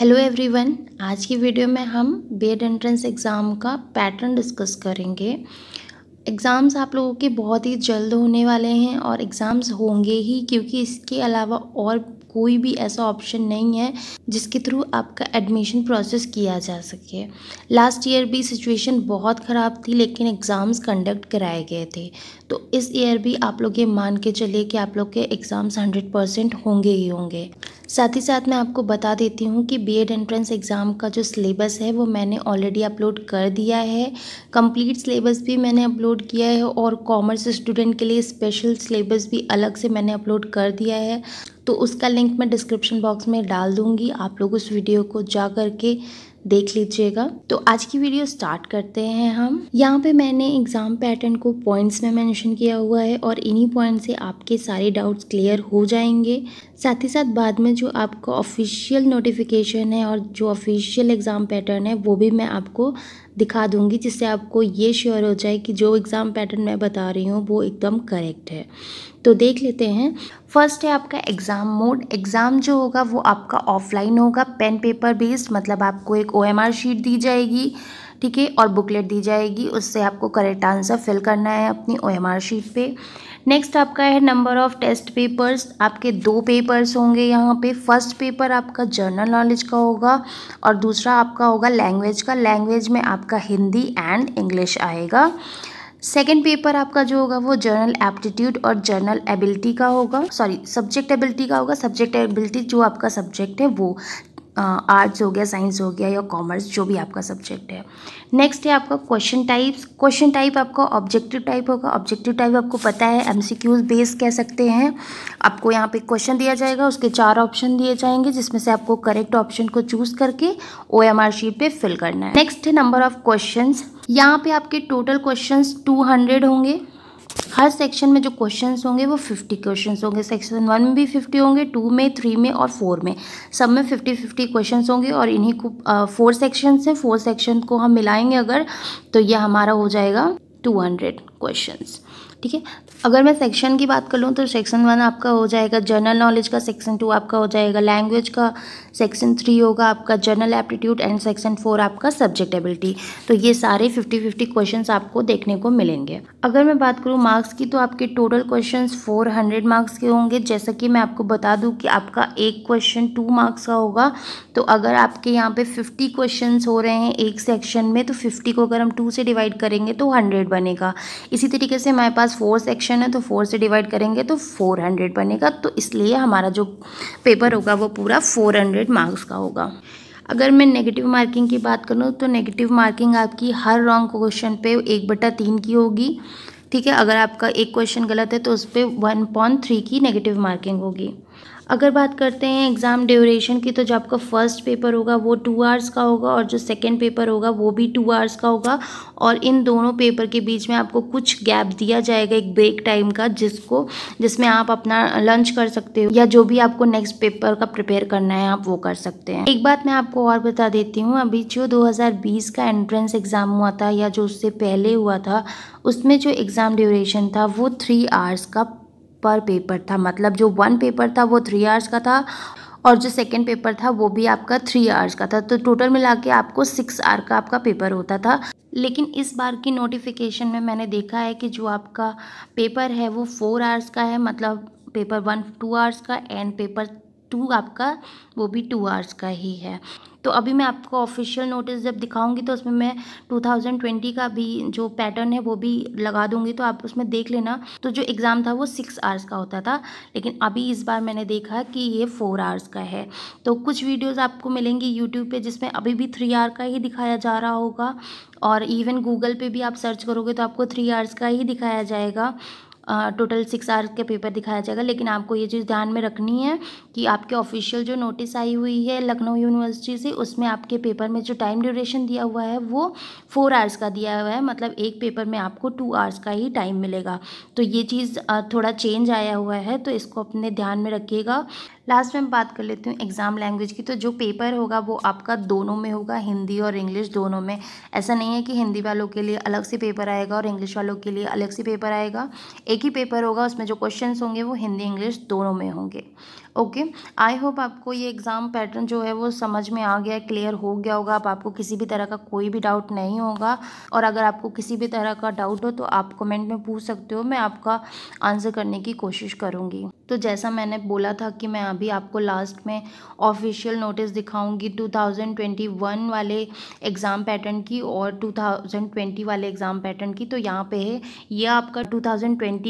Hello everyone आज की video में हम एड एंट्रेंस एग्ज़ाम का पैटर्न डिस्कस करेंगे एग्ज़ाम्स आप लोगों के बहुत ही जल्द होने वाले हैं और एग्ज़ाम्स होंगे ही क्योंकि इसके अलावा और कोई भी ऐसा ऑप्शन नहीं है जिसके थ्रू आपका एडमिशन प्रोसेस किया जा सके लास्ट ईयर भी सिचुएशन बहुत ख़राब थी लेकिन एग्ज़ाम्स कंडक्ट कराए गए थे तो इस ईयर भी आप लोग ये मान के चलिए कि आप लोग के एग्ज़ाम्स हंड्रेड परसेंट होंगे ही होंगे साथ ही साथ मैं आपको बता देती हूँ कि बीएड एंट्रेंस एग्ज़ाम का जो सिलेबस है वो मैंने ऑलरेडी अपलोड कर दिया है कंप्लीट सिलेबस भी मैंने अपलोड किया है और कॉमर्स स्टूडेंट के लिए स्पेशल सिलेबस भी अलग से मैंने अपलोड कर दिया है तो उसका लिंक मैं डिस्क्रिप्शन बॉक्स में डाल दूँगी आप लोग उस वीडियो को जा करके देख लीजिएगा तो आज की वीडियो स्टार्ट करते हैं हम यहाँ पे मैंने एग्ज़ाम पैटर्न को पॉइंट्स में मेंशन किया हुआ है और इन्हीं पॉइंट से आपके सारे डाउट्स क्लियर हो जाएंगे साथ ही साथ बाद में जो आपका ऑफिशियल नोटिफिकेशन है और जो ऑफिशियल एग्ज़ाम पैटर्न है वो भी मैं आपको दिखा दूंगी जिससे आपको ये श्योर हो जाए कि जो एग्ज़ाम पैटर्न मैं बता रही हूँ वो एकदम करेक्ट है तो देख लेते हैं फर्स्ट है आपका एग्ज़ाम मोड एग्ज़ाम जो होगा वो आपका ऑफलाइन होगा पेन पेपर बेस्ड मतलब आपको एक ओ शीट दी जाएगी ठीक है और बुकलेट दी जाएगी उससे आपको करेक्ट आंसर फिल करना है अपनी ओ शीट पे नेक्स्ट आपका है नंबर ऑफ़ टेस्ट पेपर्स आपके दो पेपर्स होंगे यहाँ पे फर्स्ट पेपर आपका जर्नल नॉलेज का होगा और दूसरा आपका होगा लैंग्वेज का लैंग्वेज में आपका हिंदी एंड इंग्लिश आएगा सेकेंड पेपर आपका जो होगा वो जर्नल एप्टीट्यूड और जर्नल एबिलिटी का होगा सॉरी सब्जेक्ट एबिलिटी का होगा सब्जेक्ट एबिलिटी जो आपका सब्जेक्ट है वो आर्ट्स हो गया साइंस हो गया या कॉमर्स जो भी आपका सब्जेक्ट है नेक्स्ट है आपका क्वेश्चन टाइप्स क्वेश्चन टाइप आपका ऑब्जेक्टिव टाइप होगा ऑब्जेक्टिव टाइप आपको पता है एमसीक्यूज बेस कह सकते हैं आपको यहाँ पे क्वेश्चन दिया जाएगा उसके चार ऑप्शन दिए जाएंगे जिसमें से आपको करेक्ट ऑप्शन को चूज करके ओ शीट पर फिल करना है नेक्स्ट है नंबर ऑफ क्वेश्चन यहाँ पे आपके टोटल क्वेश्चन टू होंगे हर सेक्शन में जो क्वेश्चंस होंगे वो फिफ्टी क्वेश्चंस होंगे सेक्शन वन में भी फिफ्टी होंगे टू में थ्री में और फोर में सब में फिफ्टी फिफ्टी क्वेश्चंस होंगे और इन्हीं को फोर सेक्शन से फोर सेक्शन को हम मिलाएंगे अगर तो ये हमारा हो जाएगा टू हंड्रेड क्वेश्चन ठीक है अगर मैं सेक्शन की बात कर लूँ तो सेक्शन वन आपका हो जाएगा जनरल नॉलेज का सेक्शन टू आपका हो जाएगा लैंग्वेज का सेक्शन थ्री होगा आपका general aptitude and section four आपका सब्जेक्ट एबिलिटी तो ये सारे फिफ्टी फिफ्टी क्वेश्चन आपको देखने को मिलेंगे अगर मैं बात करूँ मार्क्स की तो आपके total question four hundred marks के होंगे जैसा कि मैं आपको बता दूँ कि आपका एक क्वेश्चन टू मार्क्स का होगा तो अगर आपके यहाँ पे फिफ्टी क्वेश्चन हो रहे हैं एक सेक्शन में तो फिफ्टी को अगर हम टू से डिवाइड करेंगे तो हंड्रेड बनेगा इसी तरीके से हमारे पास फोर सेक्शन फ्रैक्शन है तो फोर से डिवाइड करेंगे तो फोर हंड्रेड बनेगा तो इसलिए हमारा जो पेपर होगा वो पूरा फोर हंड्रेड मार्क्स का होगा अगर मैं नेगेटिव मार्किंग की बात करूँ तो नेगेटिव मार्किंग आपकी हर रॉन्ग क्वेश्चन पे एक बटा तीन की होगी ठीक है अगर आपका एक क्वेश्चन गलत है तो उस पर वन पॉइंट थ्री की नेगेटिव मार्किंग होगी अगर बात करते हैं एग्ज़ाम ड्यूरेशन की तो जो आपका फर्स्ट पेपर होगा वो टू आवर्स का होगा और जो सेकेंड पेपर होगा वो भी टू आवर्स का होगा और इन दोनों पेपर के बीच में आपको कुछ गैप दिया जाएगा एक ब्रेक टाइम का जिसको जिसमें आप अपना लंच कर सकते हो या जो भी आपको नेक्स्ट पेपर का प्रिपेयर करना है आप वो कर सकते हैं एक बात मैं आपको और बता देती हूँ अभी जो 2020 का एंट्रेंस एग्ज़ाम हुआ था या जो उससे पहले हुआ था उसमें जो एग्ज़ाम ड्यूरेशन था वो थ्री आवर्स का पर पेपर था मतलब जो वन पेपर था वो थ्री आवर्स का था और जो सेकेंड पेपर था वो भी आपका थ्री आवर्स का था तो टोटल मिला के आपको सिक्स आवर का आपका पेपर होता था लेकिन इस बार की नोटिफिकेशन में मैंने देखा है कि जो आपका पेपर है वो फोर आवर्स का है मतलब पेपर वन टू आवर्स का एंड पेपर टू आपका वो भी टू आवर्स का ही है तो अभी मैं आपको ऑफिशियल नोटिस जब दिखाऊंगी तो उसमें मैं 2020 का भी जो पैटर्न है वो भी लगा दूंगी तो आप उसमें देख लेना तो जो एग्ज़ाम था वो सिक्स आवर्स का होता था लेकिन अभी इस बार मैंने देखा कि ये फोर आवर्स का है तो कुछ वीडियोज आपको मिलेंगी यूट्यूब पर जिसमें अभी भी थ्री आवर का ही दिखाया जा रहा होगा और इवन गूगल पे भी आप सर्च करोगे तो आपको थ्री आवर्स का ही दिखाया जाएगा टोटल सिक्स आवर्स का पेपर दिखाया जाएगा लेकिन आपको ये चीज़ ध्यान में रखनी है कि आपके ऑफिशियल जो नोटिस आई हुई है लखनऊ यूनिवर्सिटी से उसमें आपके पेपर में जो टाइम ड्यूरेशन दिया हुआ है वो फोर आवर्स का दिया हुआ है मतलब एक पेपर में आपको टू आवर्स का ही टाइम मिलेगा तो ये चीज़ थोड़ा चेंज आया हुआ है तो इसको अपने ध्यान में रखिएगा लास्ट में बात कर लेती हूँ एग्ज़ाम लैंग्वेज की तो जो पेपर होगा वो आपका दोनों में होगा हिंदी और इंग्लिश दोनों में ऐसा नहीं है कि हिंदी वालों के लिए अलग से पेपर आएगा और इंग्लिश वालों के लिए अलग से पेपर आएगा एक एक ही पेपर होगा उसमें जो क्वेश्चन होंगे वो हिंदी इंग्लिश दोनों में होंगे ओके आई होप आपको ये एग्ज़ाम पैटर्न जो है वो समझ में आ गया क्लियर हो गया होगा आप आपको किसी भी तरह का कोई भी डाउट नहीं होगा और अगर आपको किसी भी तरह का डाउट हो तो आप कमेंट में पूछ सकते हो मैं आपका आंसर करने की कोशिश करूँगी तो जैसा मैंने बोला था कि मैं अभी आपको लास्ट में ऑफिशियल नोटिस दिखाऊंगी 2021 वाले एग्ज़ाम पैटर्न की और 2020 वाले एग्ज़ाम पैटर्न की तो यहाँ पे है ये आपका 2020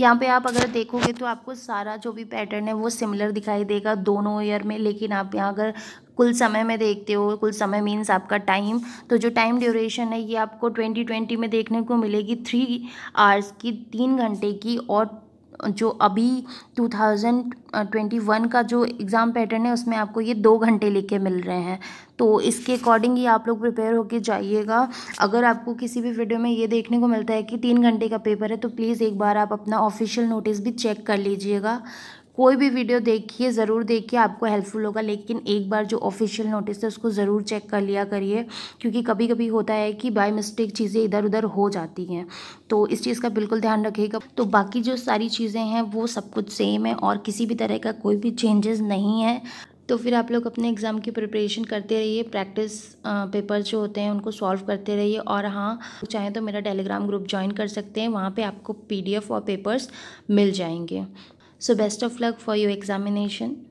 यहाँ पे आप अगर देखोगे तो आपको सारा जो भी पैटर्न है वो सिमिलर दिखाई देगा दोनों ईयर में लेकिन आप यहाँ अगर कुल समय में देखते हो कुल समय मीन्स आपका टाइम तो जो टाइम ड्यूरेशन है ये आपको ट्वेंटी ट्वेंटी में देखने को मिलेगी थ्री आवर्स की तीन घंटे की और जो अभी टू थाउजेंड ट्वेंटी वन का जो एग्ज़ाम पैटर्न है उसमें आपको ये दो घंटे लेके मिल रहे हैं तो इसके अकॉर्डिंग ही आप लोग प्रिपेयर होके जाइएगा अगर आपको किसी भी वीडियो में ये देखने को मिलता है कि तीन घंटे का पेपर है तो प्लीज़ एक बार आप अपना ऑफिशियल नोटिस भी चेक कर लीजिएगा कोई भी वीडियो देखिए ज़रूर देखिए आपको हेल्पफुल होगा लेकिन एक बार जो ऑफिशियल नोटिस है उसको ज़रूर चेक कर लिया करिए क्योंकि कभी कभी होता है कि बाय मिस्टेक चीज़ें इधर उधर हो जाती हैं तो इस चीज़ का बिल्कुल ध्यान रखिएगा तो बाकी जो सारी चीज़ें हैं वो सब कुछ सेम है और किसी भी तरह का कोई भी चेंजेस नहीं है तो फिर आप लोग अपने एग्ज़ाम की प्रिपरेशन करते रहिए प्रैक्टिस पेपर जो होते हैं उनको सॉल्व करते रहिए और हाँ चाहें तो मेरा टेलीग्राम ग्रुप ज्वाइन कर सकते हैं वहाँ पे आपको पीडीएफ और पेपर्स मिल जाएंगे So best of luck for your examination.